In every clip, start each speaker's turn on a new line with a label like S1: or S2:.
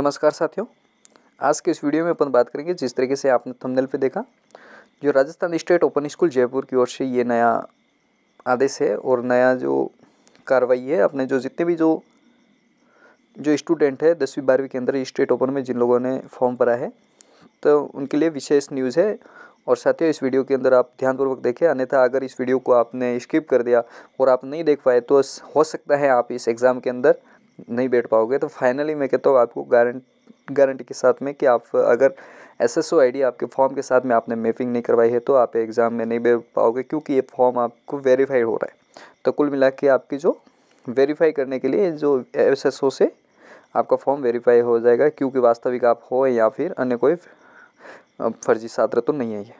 S1: नमस्कार साथियों आज के इस वीडियो में अपन बात करेंगे जिस तरीके से आपने थंबनेल पे देखा जो Rajasthan state open school Jaipur की ओर से ये नया आदेश है और नया जो कार्रवाई है अपने जो जितने भी जो जो स्टूडेंट है दसवीं बारहवीं के अंदर स्टेट ओपन में जिन लोगों ने फॉर्म भरा है तो उनके लिए विशेष न्यूज़ है और साथियों इस वीडियो के अंदर आप ध्यानपूर्वक देखें अन्यथा अगर इस वीडियो को आपने स्किप कर दिया और आप नहीं देख पाए तो हो सकता है आप इस एग्ज़ाम के अंदर नहीं बैठ पाओगे तो फाइनली मैं कहता हूँ आपको गारंट गारंटी के साथ में कि आप अगर S S O I D आपके फॉर्म के साथ में आपने मैपिंग नहीं करवाई है तो आप एग्ज़ाम में नहीं बैठ पाओगे क्योंकि ये फॉर्म आपको वेरीफाइड हो रहा है तो कुल मिला के आपकी जो वेरीफाई करने के लिए जो एस एस ओ से आपका फॉर्म वेरीफाई हो जाएगा क्योंकि वास्तविक आप हो या फिर अन्य कोई फर्जी छात्र तो नहीं है ये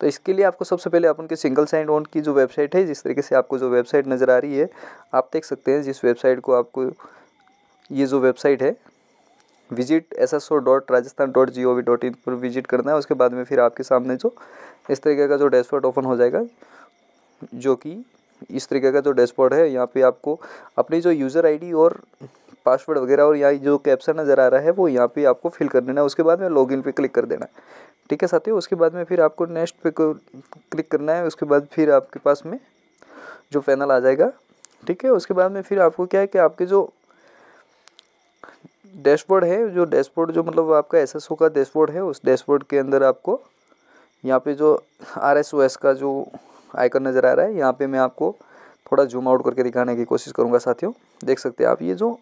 S1: तो इसके लिए आपको सबसे पहले आप उनके सिंगल साइन ऑन की जो वेबसाइट है जिस तरीके से आपको जो वेबसाइट नज़र आ रही है आप देख सकते हैं जिस वेबसाइट को आपको ये जो वेबसाइट है visit S S O dot Rajasthan dot G O V dot in पर विजिट करना है उसके बाद में फिर आपके सामने जो इस तरीके का जो डैशबोर्ड ओपन हो जाएगा जो कि इस तरीके का जो डैशबोर्ड है यहाँ पे आपको अपनी जो यूज़र आईडी और पासवर्ड वगैरह और यहाँ जो कैप्शन नज़र आ रहा है वो यहाँ पे आपको फिल कर देना है उसके बाद में लॉगिन पे क्लिक कर देना है ठीक है साथियों उसके बाद में फिर आपको नेक्स्ट पे को क्लिक करना है उसके बाद फिर आपके पास में जो पैनल आ जाएगा ठीक है उसके बाद में फिर आपको क्या है कि आपके जो डैशबोर्ड है जो डैशबोर्ड जो मतलब आपका एस एस ओ का डैशबोर्ड है उस डैशबोर्ड के अंदर आपको यहाँ पे जो आर एस ओ एस का जो आइकन नज़र आ रहा है यहाँ पे मैं आपको थोड़ा जूम आउट करके दिखाने की कोशिश करूँगा साथियों देख सकते हैं आप ये जो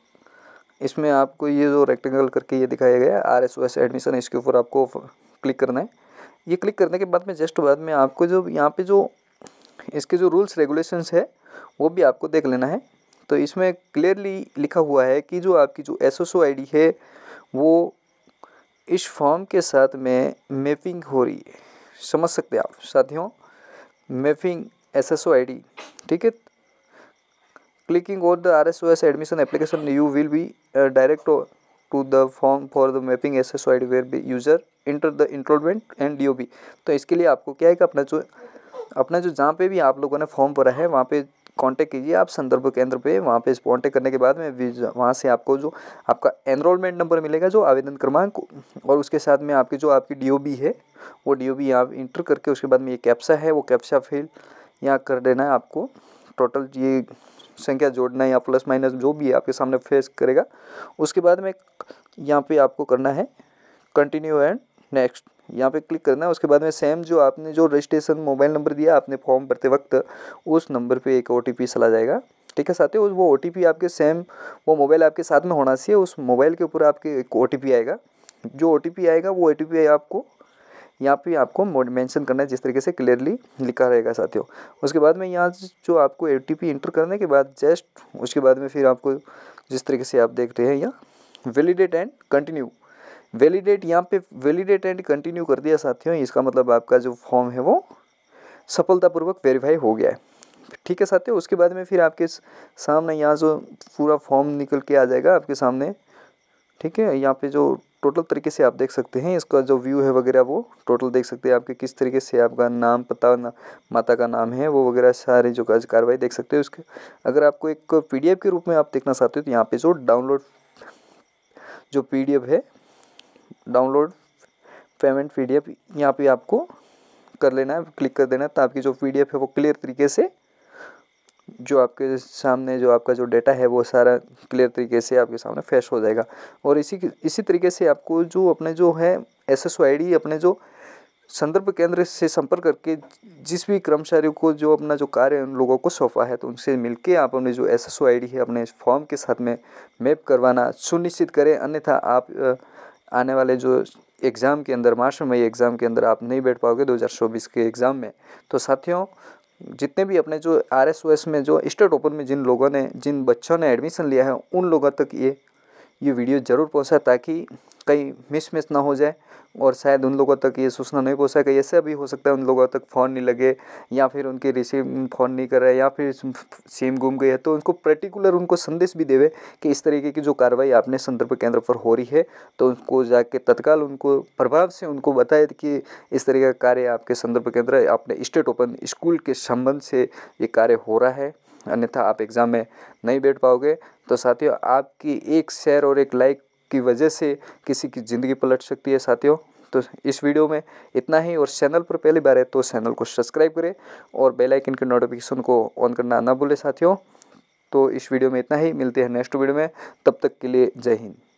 S1: इसमें आपको ये जो रेक्टेंगल करके ये दिखाया गया है R S O S admission इसके ऊपर आपको क्लिक करना है ये क्लिक करने के बाद में जस्ट बाद में आपको जो यहाँ पे जो इसके जो रूल्स रेगुलेशंस है वो भी आपको देख लेना है तो इसमें क्लियरली लिखा हुआ है कि जो आपकी जो S S O I D है वो इस फॉर्म के साथ में मैपिंग हो रही है समझ सकते हैं आप साथियों mapping S S O I D ठीक है clicking on the RSOS admission application you will be uh, direct to the form for the mapping SSOID where the user enter the enrollment and D तो इसके लिए आपको क्या है कि अपना जो अपना जो जहाँ पे भी आप लोगों ने फॉर्म भरा है वहाँ पे कांटेक्ट कीजिए आप संदर्भ केंद्र पे वहाँ पे कॉन्टेक्ट करने के बाद में वहाँ से आपको जो आपका एनरोलमेंट नंबर मिलेगा जो आवेदन क्रमांक और उसके साथ में आपकी जो आपकी डी है वो डी ओ बी आप इंटर करके उसके बाद में ये कैप्सा है वो कैप्सा फिल यहाँ कर देना है आपको टोटल ये संख्या जोड़ना या प्लस माइनस जो भी है आपके सामने फेस करेगा उसके बाद में यहाँ पे आपको करना है कंटिन्यू एंड नेक्स्ट यहाँ पे क्लिक करना है उसके बाद में सेम जो आपने जो रजिस्ट्रेशन मोबाइल नंबर दिया आपने फॉर्म भरते वक्त उस नंबर पे एक ओ चला जाएगा ठीक है ही वो ओ आपके सेम वो मोबाइल आपके साथ में होना चाहिए उस मोबाइल के ऊपर आपके एक ओ आएगा जो ओ आएगा वो ओ आपको यहाँ पे आपको मोड मेंशन करना है जिस तरीके से क्लियरली लिखा रहेगा साथियों उसके बाद में यहाँ जो आपको ए एंटर करने के बाद जस्ट उसके बाद में फिर आपको जिस तरीके से आप देख रहे हैं यहाँ वेलीडेट एंड कंटिन्यू वेलीडेट यहाँ पे वेलीडेट एंड कंटिन्यू कर दिया साथियों इसका मतलब आपका जो फॉर्म है वो सफलतापूर्वक वेरीफाई हो गया है ठीक है साथियों उसके बाद में फिर आपके सामने यहाँ जो पूरा फॉर्म निकल के आ जाएगा आपके सामने ठीक है यहाँ पे जो टोटल तरीके से आप देख सकते हैं इसका जो व्यू है वगैरह वो टोटल देख सकते हैं आपके किस तरीके से आपका नाम पता ना, माता का नाम है वो वगैरह सारे जो कार्रवाई देख सकते हैं उसके अगर आपको एक पी के रूप में आप देखना चाहते हो तो यहाँ पर जो डाउनलोड जो पी है download payment P D F यहाँ पर आपको कर लेना है क्लिक कर देना है तो आपकी जो पी है वो क्लियर तरीके से जो आपके सामने जो आपका जो डेटा है वो सारा क्लियर तरीके से आपके सामने फैश हो जाएगा और इसी इसी तरीके से आपको जो अपने जो है एस एस अपने जो संदर्भ केंद्र से संपर्क करके जिस भी कर्मचारी को जो अपना जो कार्य उन लोगों को सौंपा है तो उनसे मिलके आप अपने जो एस एस है अपने फॉर्म के साथ में मैप करवाना सुनिश्चित करें अन्यथा आप आने वाले जो एग्ज़ाम के अंदर मार्च मई एग्ज़ाम के अंदर आप नहीं बैठ पाओगे 2024 के एग्ज़ाम में तो साथियों जितने भी अपने जो आर में जो स्टेट ओपन में जिन लोगों ने जिन बच्चों ने एडमिशन लिया है उन लोगों तक ये ये वीडियो ज़रूर पहुँचा ताकि कहीं मिस मिस ना हो जाए और शायद उन लोगों तक ये सूचना नहीं पहुँचा कहीं ऐसा भी हो सकता है उन लोगों तक फ़ोन नहीं लगे या फिर उनके रिसीव फ़ोन नहीं कर रहे या फिर सिम गुम गई है तो उनको पर्टिकुलर उनको संदेश भी देवे कि इस तरीके की जो कार्रवाई आपने संदर्भ केंद्र पर हो रही है तो उनको जाके तत्काल उनको प्रभाव से उनको बताए कि इस तरीके का कार्य आपके संदर्भ केंद्र अपने स्टेट ओपन स्कूल के संबंध से ये कार्य हो रहा है अन्यथा आप एग्ज़ाम में नहीं बैठ पाओगे तो साथियों आपकी एक शेयर और एक लाइक की वजह से किसी की ज़िंदगी पलट सकती है साथियों तो इस वीडियो में इतना ही और चैनल पर पहली बार है तो चैनल को सब्सक्राइब करें और बेल आइकन के नोटिफिकेशन को ऑन करना ना भूलें साथियों तो इस वीडियो में इतना ही मिलते हैं नेक्स्ट वीडियो में तब तक के लिए जय हिंद